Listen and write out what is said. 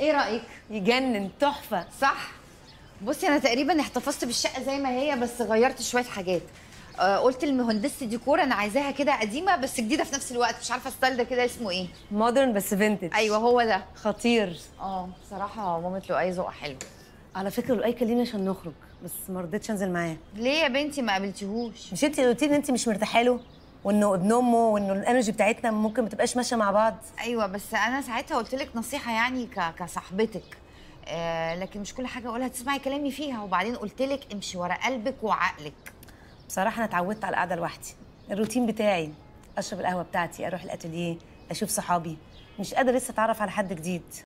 ايه رايك يجنن تحفه صح بصي انا تقريبا احتفظت بالشقه زي ما هي بس غيرت شويه حاجات آه، قلت لمهندسه ديكور انا عايزاها كده قديمه بس جديده في نفس الوقت مش عارفه الستايل ده كده اسمه ايه مودرن بس فينتج ايوه هو ده خطير اه بصراحه مامت لؤي ذوقها حلو على فكره لؤي كلمني عشان نخرج بس ما رضيتش انزل معاه ليه يا بنتي ما قابلتيهوش مش انت اللي قلتي ان انت مش مرتاحه له وانه ابن امه وانه الانرجي بتاعتنا ممكن ما تبقاش ماشيه مع بعض ايوه بس انا ساعتها قلت لك نصيحه يعني كصاحبتك آه لكن مش كل حاجه اقولها تسمعي كلامي فيها وبعدين قلت لك امشي ورا قلبك وعقلك بصراحه انا اتعودت على القعده لوحدي الروتين بتاعي اشرب القهوه بتاعتي اروح الاتيليه اشوف صحابي مش قادره لسه اتعرف على حد جديد